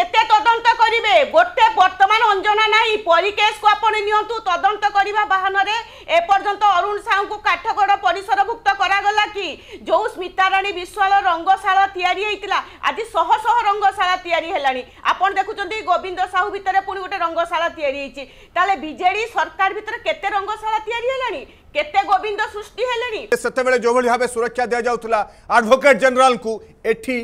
কেতে তদন্ত করিবে গোটে বর্তমান অঞ্জনা নাই পরিকেশকু আপন নিয়ন্তু তদন্ত করিবা বাহানরে এপর্যন্ত অরুণ সাউঙ্কু কাঠগড় পরিসরভুক্ত করাগলা কি ଯେଉଁ ସ୍ମିତାରାଣୀ ବିଶ୍ୱାଳ ରଙ୍ଗଶାଳା ତିଆରି ହେଇଥିଲା ଆଜି ଶହ ଶହ ରଙ୍ଗଶାଳା ତିଆରି ହେଲାଣି ଆପଣ ଦେଖୁଛନ୍ତି ଗୋବିନ୍ଦ ସାହୁ ଭିତରେ ପୁଣି ଗୋଟେ ରଙ୍ଗଶାଳା ତିଆରି ହେଇଛି ତାହେଲେ ବିଜେଡି ସରକାର ଭିତରେ କେତେ ରଙ୍ଗଶାଳା ତିଆରି ହେଲାଣି କେତେ ଗୋବିନ୍ଦ ସୃଷ୍ଟି ହେଲେଣି ସେତେବେଳେ ଯେଉଁଭଳି ଭାବେ ସୁରକ୍ଷା ଦିଆଯାଉଥିଲା ଆଡଭୋକେଟ ଜେନେରାଲଙ୍କୁ ଏଠି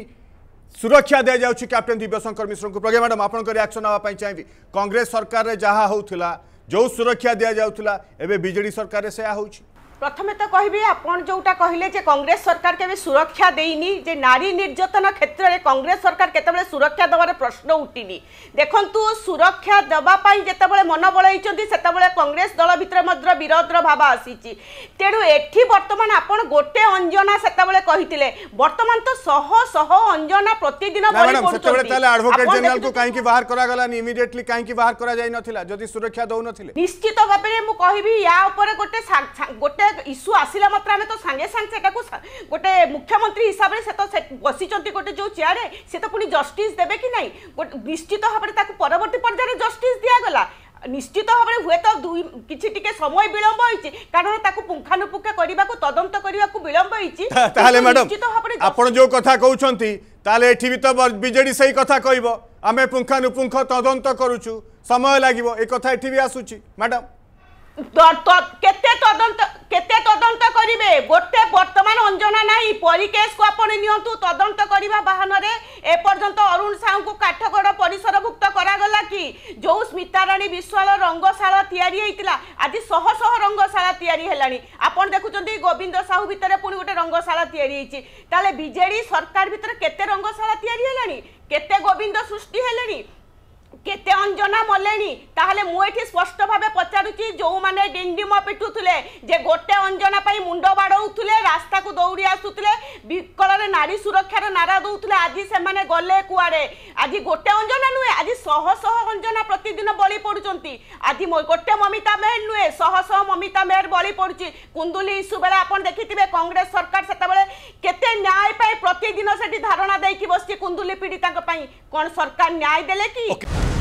ସୁରକ୍ଷା ଦିଆଯାଉଛି କ୍ୟାପ୍ଟେନ୍ ଦିବ୍ୟଶଙ୍କର ମିଶ୍ରଙ୍କୁ ପ୍ରଜ୍ଞା ମ୍ୟାଡ଼ାମ୍ ଆପଣଙ୍କ ରିଆକ୍ସନ୍ ହେବା ପାଇଁ ଚାହିଁବି କଂଗ୍ରେସ ସରକାରରେ ଯାହା ହେଉଥିଲା ଯେଉଁ ସୁରକ୍ଷା ଦିଆଯାଉଥିଲା ଏବେ ବିଜେଡ଼ି ସରକାରରେ ସେୟା ହେଉଛି প্রথমে তো কহবি আপনার যেটা কহিলেন যে কংগ্রেস সরকার কেবে সুরক্ষা দেইনি যে নারী নির্যাতন ক্ষেত্রে কংগ্রেস সরকার কেতবে সুরক্ষা দেওয়ার প্রশ্ন উঠিনি দেখুন সুরক্ষা দেওয়া যেতবে মন বলাইছেন সেতবে কংগ্রেস দল ভিতরে মধ্য বিরোধর ভাব আসিছি তেমন এটি বর্তমান আপনার গোটে অঞ্জনা সেতবে কহিলে বর্তমান তো শহ শহ অঞ্জনা প্রতিদিন বাহার করা যদি সুরক্ষা দৌ নিশ্চিত ভাবে মু ইয়া উপরে গোটে গোটে গোটে ইস্যু আসিলা মাত্র আমি তো সাংে সাংে সেটাকে গোটে মুখ্যমন্ত্রী হিসাবে সে তো বসিছেন গোটে যে চেয়ারে সে তো পুঁ জষ্টিস দেবে কি না নিশ্চিত ভাবে তাকে পরবর্তী পর্যায়ে জষ্টিস দিয়াগলা নিশ্চিত ভাবে হুয়েত দুই কিছু টিকে সময় বিলম্ব হয়েছে কারণ তাকে পুঙ্খানুপুঙ্খা করা তদন্ত করা বিলম্ব হয়েছে তাহলে ম্যাডাম আপনার যে কথা কৌছন্তি তাহলে এটি তো বিজেডি সেই কথা কইব আমি পুঙ্খানুপুঙ্খ তদন্ত করুছু সময় লাগিব এই কথা এটি আসুচি ম্যাডাম কেতে তদন্ত কেতে তদন্ত করিবে গোটে বর্তমান অঞ্জনা নাই পরিকেশকু আপনি নিয়ন্তু তদন্ত করিবা বাহানরে এপর্যন্ত অরুণ সাউঙ্কু কাঠগড় পরিসরভুক্ত করাগলা কি ଯେଉଁ ସ୍ମିତାରାଣୀ ବିଶ୍ୱାଳ ରଙ୍ଗଶାଳା ତିଆରି ହେଇଥିଲା ଆଜି ଶହ ଶହ ରଙ୍ଗଶାଳା ତିଆରି ହେଲାଣି ଆପଣ ଦେଖୁଛନ୍ତି ଗୋବିନ୍ଦ ସାହୁ ଭିତରେ ପୁଣି ଗୋଟେ ରଙ୍ଗଶାଳା ତିଆରି ହେଇଛି ତାହେଲେ ବିଜେଡ଼ି ସରକାର ଭିତରେ କେତେ ରଙ୍ଗଶାଳା ତିଆରି ହେଲାଣି କେତେ ଗୋବିନ୍ଦ ସୃଷ୍ଟି ହେଲେଣି কেতে অঞ্জনা মলেনি তাহলে মু এটি স্পষ্ট ভাবে পচারুচি পচারুছি যে ডিঙ্গিম পিটুলে যে গোটে অঞ্জনা পাই মুন্ড বাড়াউলে রাস্তাকু দৌড়ি আসুলে বিকলরে নারী সুরক্ষার নারা দৌলে আজ সেমানে গলে কুয়াড়ে আজি গোটে অঞ্জনা নুয়ে আজি শহ শহ অঞ্জনা প্রতিদিন বলি পড়ুছেন আজ গোটে মমিতা মেহর নুয়ে শহ শহ মমিতা মেহর বলি পড়ুছি কুন্দুলি ইস্যু বেড়ে আপনার দেখি কংগ্রেস সরকার সেতবে কেতে ন্যায় प्रतिदिन से धारणा देखिए बस कुंदुली पीड़िता कौन सरकार न्याय देले कि